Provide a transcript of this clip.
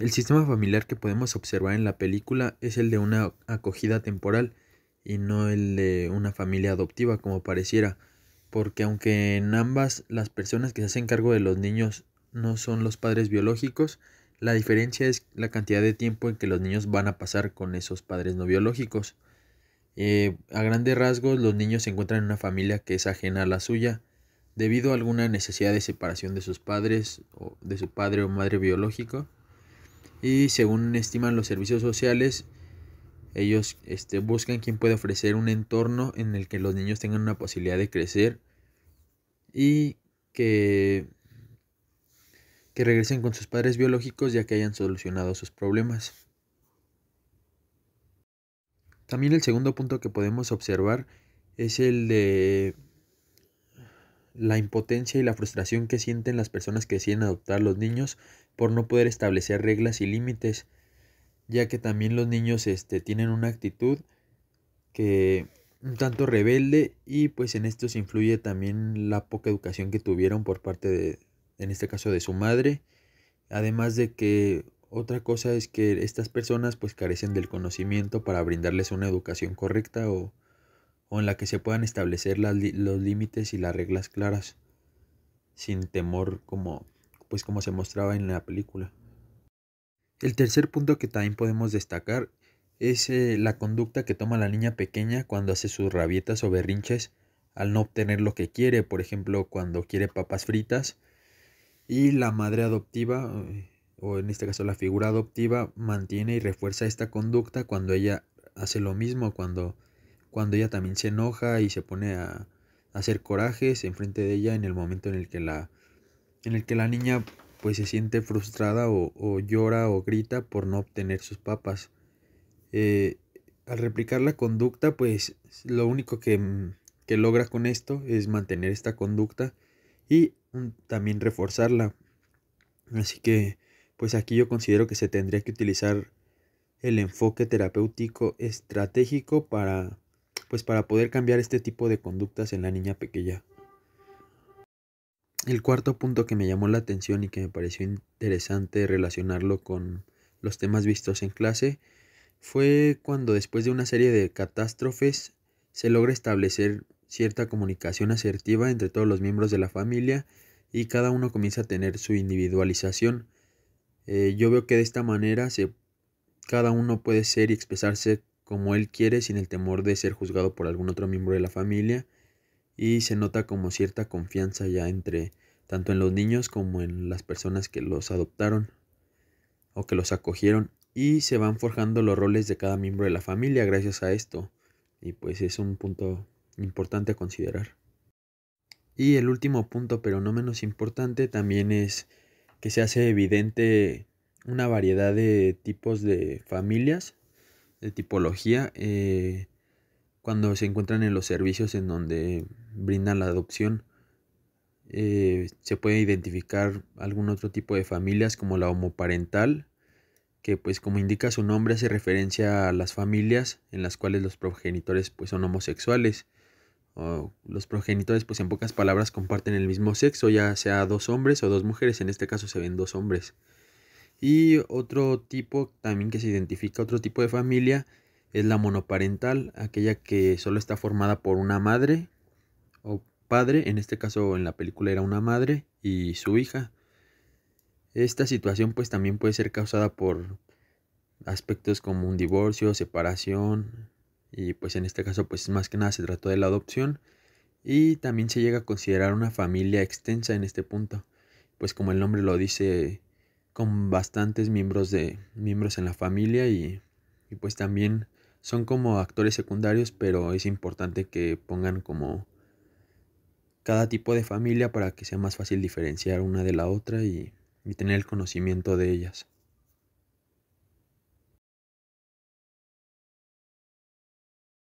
El sistema familiar que podemos observar en la película es el de una acogida temporal y no el de una familia adoptiva como pareciera, porque aunque en ambas las personas que se hacen cargo de los niños no son los padres biológicos, la diferencia es la cantidad de tiempo en que los niños van a pasar con esos padres no biológicos. Eh, a grandes rasgos, los niños se encuentran en una familia que es ajena a la suya, debido a alguna necesidad de separación de sus padres, o de su padre o madre biológico, y según estiman los servicios sociales, ellos este, buscan quien puede ofrecer un entorno en el que los niños tengan una posibilidad de crecer y que regresen con sus padres biológicos ya que hayan solucionado sus problemas. También el segundo punto que podemos observar es el de la impotencia y la frustración que sienten las personas que deciden adoptar los niños por no poder establecer reglas y límites, ya que también los niños este, tienen una actitud que un tanto rebelde y pues en esto se influye también la poca educación que tuvieron por parte de, en este caso, de su madre, además de que otra cosa es que estas personas pues carecen del conocimiento para brindarles una educación correcta o o en la que se puedan establecer los límites y las reglas claras, sin temor como, pues como se mostraba en la película. El tercer punto que también podemos destacar es eh, la conducta que toma la niña pequeña cuando hace sus rabietas o berrinches al no obtener lo que quiere, por ejemplo, cuando quiere papas fritas y la madre adoptiva, eh, o en este caso la figura adoptiva, mantiene y refuerza esta conducta cuando ella hace lo mismo, cuando cuando ella también se enoja y se pone a, hacer corajes enfrente de ella en el momento en el que la, en el que la niña pues se siente frustrada o, llora o grita por no obtener sus papas. Eh, al replicar la conducta, pues lo único que, mm, que, logra con esto es mantener esta conducta y también reforzarla. Así que, pues aquí yo considero que se tendría que utilizar el enfoque terapéutico estratégico para pues para poder cambiar este tipo de conductas en la niña pequeña. El cuarto punto que me llamó la atención y que me pareció interesante relacionarlo con los temas vistos en clase fue cuando después de una serie de catástrofes se logra establecer cierta comunicación asertiva entre todos los miembros de la familia y cada uno comienza a tener su individualización. Eh, yo veo que de esta manera se, cada uno puede ser y expresarse como él quiere sin el temor de ser juzgado por algún otro miembro de la familia y se nota como cierta confianza ya entre tanto en los niños como en las personas que los adoptaron o que los acogieron y se van forjando los roles de cada miembro de la familia gracias a esto y pues es un punto importante a considerar. Y el último punto, pero no menos importante, también es que se hace evidente una variedad de tipos de familias de tipología eh, cuando se encuentran en los servicios en donde brindan la adopción. Eh, se puede identificar algún otro tipo de familias como la homoparental, que pues como indica su nombre hace referencia a las familias en las cuales los progenitores pues son homosexuales. O los progenitores pues en pocas palabras comparten el mismo sexo, ya sea dos hombres o dos mujeres, en este caso se ven dos hombres. Y otro tipo también que se identifica, otro tipo de familia es la monoparental, aquella que solo está formada por una madre o padre, en este caso en la película era una madre y su hija. Esta situación pues también puede ser causada por aspectos como un divorcio, separación y pues en este caso pues más que nada se trató de la adopción y también se llega a considerar una familia extensa en este punto, pues como el nombre lo dice con bastantes miembros de miembros en la familia y, pues también son como actores secundarios pero es importante que pongan como cada tipo de familia para que sea más fácil diferenciar una de la otra y tener el conocimiento de ellas